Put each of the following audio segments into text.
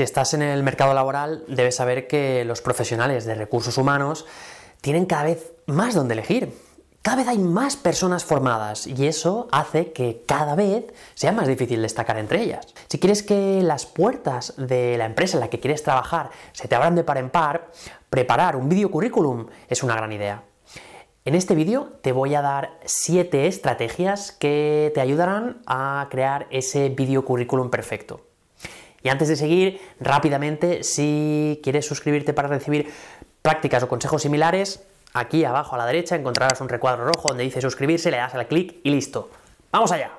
Si estás en el mercado laboral, debes saber que los profesionales de recursos humanos tienen cada vez más donde elegir. Cada vez hay más personas formadas y eso hace que cada vez sea más difícil destacar entre ellas. Si quieres que las puertas de la empresa en la que quieres trabajar se te abran de par en par, preparar un video currículum es una gran idea. En este vídeo te voy a dar 7 estrategias que te ayudarán a crear ese video currículum perfecto. Y antes de seguir, rápidamente, si quieres suscribirte para recibir prácticas o consejos similares, aquí abajo a la derecha encontrarás un recuadro rojo donde dice suscribirse, le das al clic y listo. ¡Vamos allá!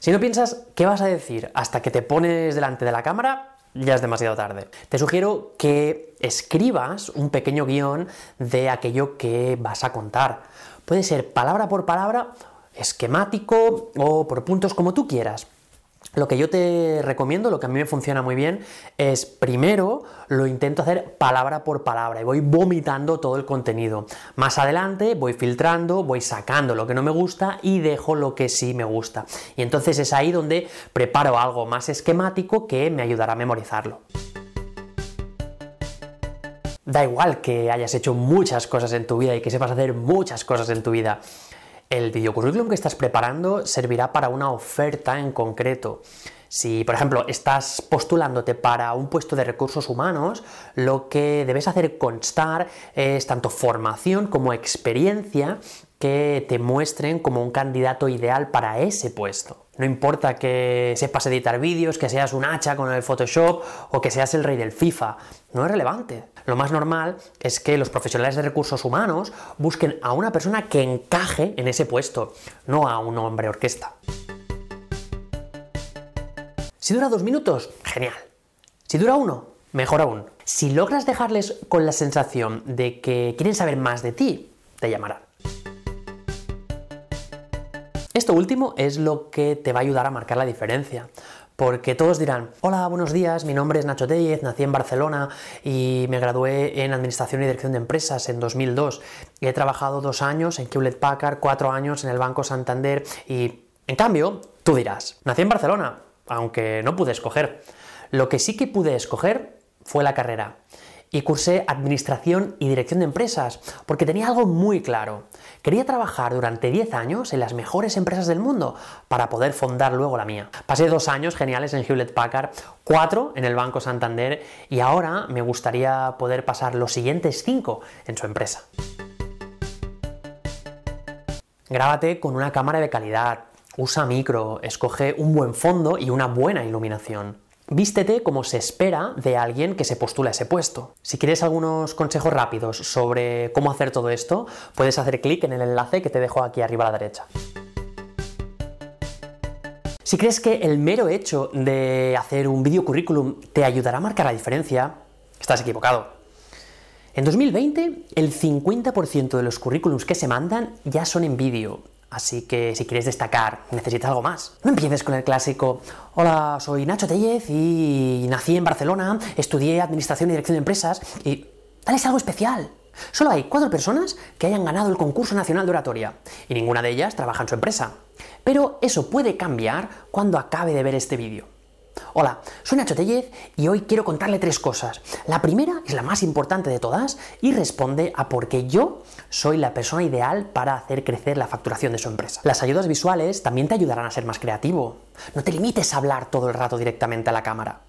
Si no piensas qué vas a decir hasta que te pones delante de la cámara, ya es demasiado tarde. Te sugiero que escribas un pequeño guión de aquello que vas a contar. Puede ser palabra por palabra, esquemático o por puntos como tú quieras. Lo que yo te recomiendo, lo que a mí me funciona muy bien, es primero lo intento hacer palabra por palabra y voy vomitando todo el contenido. Más adelante voy filtrando, voy sacando lo que no me gusta y dejo lo que sí me gusta. Y entonces es ahí donde preparo algo más esquemático que me ayudará a memorizarlo. Da igual que hayas hecho muchas cosas en tu vida y que sepas hacer muchas cosas en tu vida el videocurrículum que estás preparando servirá para una oferta en concreto si, por ejemplo, estás postulándote para un puesto de recursos humanos, lo que debes hacer constar es tanto formación como experiencia que te muestren como un candidato ideal para ese puesto. No importa que sepas editar vídeos, que seas un hacha con el Photoshop o que seas el rey del FIFA, no es relevante. Lo más normal es que los profesionales de recursos humanos busquen a una persona que encaje en ese puesto, no a un hombre orquesta. Si dura dos minutos, genial. Si dura uno, mejor aún. Si logras dejarles con la sensación de que quieren saber más de ti, te llamarán. Esto último es lo que te va a ayudar a marcar la diferencia. Porque todos dirán, hola, buenos días, mi nombre es Nacho Tellez, nací en Barcelona y me gradué en Administración y Dirección de Empresas en 2002. he trabajado dos años en Hewlett Packard, cuatro años en el Banco Santander y, en cambio, tú dirás, nací en Barcelona, aunque no pude escoger. Lo que sí que pude escoger fue la carrera. Y cursé Administración y Dirección de Empresas, porque tenía algo muy claro. Quería trabajar durante 10 años en las mejores empresas del mundo para poder fundar luego la mía. Pasé dos años geniales en Hewlett Packard, cuatro en el Banco Santander y ahora me gustaría poder pasar los siguientes cinco en su empresa. Grábate con una cámara de calidad, Usa micro, escoge un buen fondo y una buena iluminación. Vístete como se espera de alguien que se postula a ese puesto. Si quieres algunos consejos rápidos sobre cómo hacer todo esto, puedes hacer clic en el enlace que te dejo aquí arriba a la derecha. Si crees que el mero hecho de hacer un video currículum te ayudará a marcar la diferencia, estás equivocado. En 2020, el 50% de los currículums que se mandan ya son en vídeo Así que si quieres destacar, necesitas algo más. No empieces con el clásico, hola, soy Nacho Tellez y nací en Barcelona, estudié Administración y Dirección de Empresas y... tal es algo especial. Solo hay cuatro personas que hayan ganado el concurso nacional de oratoria y ninguna de ellas trabaja en su empresa. Pero eso puede cambiar cuando acabe de ver este vídeo. Hola, soy Nacho Tellez y hoy quiero contarle tres cosas. La primera es la más importante de todas y responde a por qué yo soy la persona ideal para hacer crecer la facturación de su empresa. Las ayudas visuales también te ayudarán a ser más creativo. No te limites a hablar todo el rato directamente a la cámara.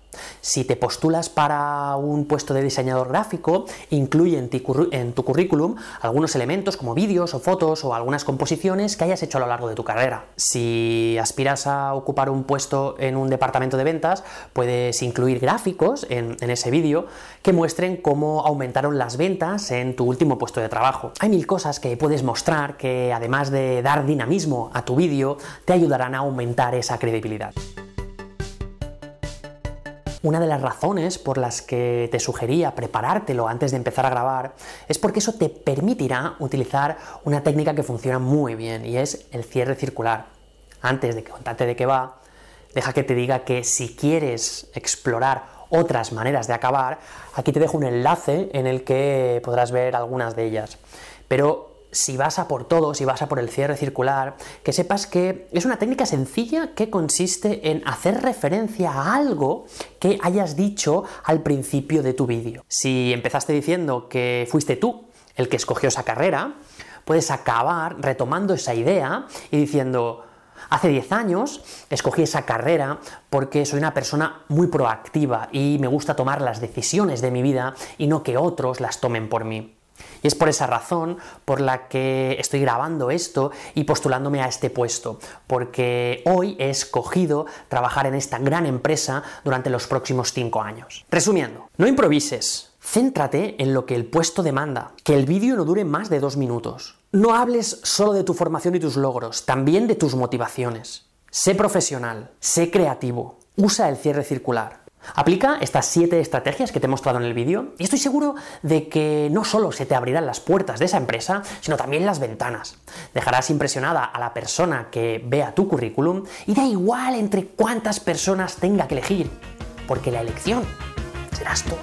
Si te postulas para un puesto de diseñador gráfico, incluye en, tu currículum algunos elementos como vídeos o fotos o algunas composiciones que hayas hecho a lo largo de tu carrera. Si aspiras a ocupar un puesto en un departamento de ventas, puedes incluir gráficos en ese vídeo que muestren cómo aumentaron las ventas en tu último puesto de trabajo. Hay mil cosas que puedes mostrar que además de dar dinamismo a tu vídeo, te ayudarán a aumentar esa credibilidad. Una de las razones por las que te sugería preparártelo antes de empezar a grabar es porque eso te permitirá utilizar una técnica que funciona muy bien y es el cierre circular. Antes de que contarte de qué va, deja que te diga que si quieres explorar otras maneras de acabar, aquí te dejo un enlace en el que podrás ver algunas de ellas. Pero si vas a por todo, si vas a por el cierre circular, que sepas que es una técnica sencilla que consiste en hacer referencia a algo que hayas dicho al principio de tu vídeo. Si empezaste diciendo que fuiste tú el que escogió esa carrera, puedes acabar retomando esa idea y diciendo, Hace 10 años escogí esa carrera porque soy una persona muy proactiva y me gusta tomar las decisiones de mi vida y no que otros las tomen por mí. Y es por esa razón por la que estoy grabando esto y postulándome a este puesto, porque hoy he escogido trabajar en esta gran empresa durante los próximos cinco años. Resumiendo, no improvises. Céntrate en lo que el puesto demanda, que el vídeo no dure más de dos minutos. No hables solo de tu formación y tus logros, también de tus motivaciones. Sé profesional, sé creativo, usa el cierre circular. Aplica estas siete estrategias que te he mostrado en el vídeo y estoy seguro de que no solo se te abrirán las puertas de esa empresa, sino también las ventanas. Dejarás impresionada a la persona que vea tu currículum y da igual entre cuántas personas tenga que elegir, porque la elección serás tú.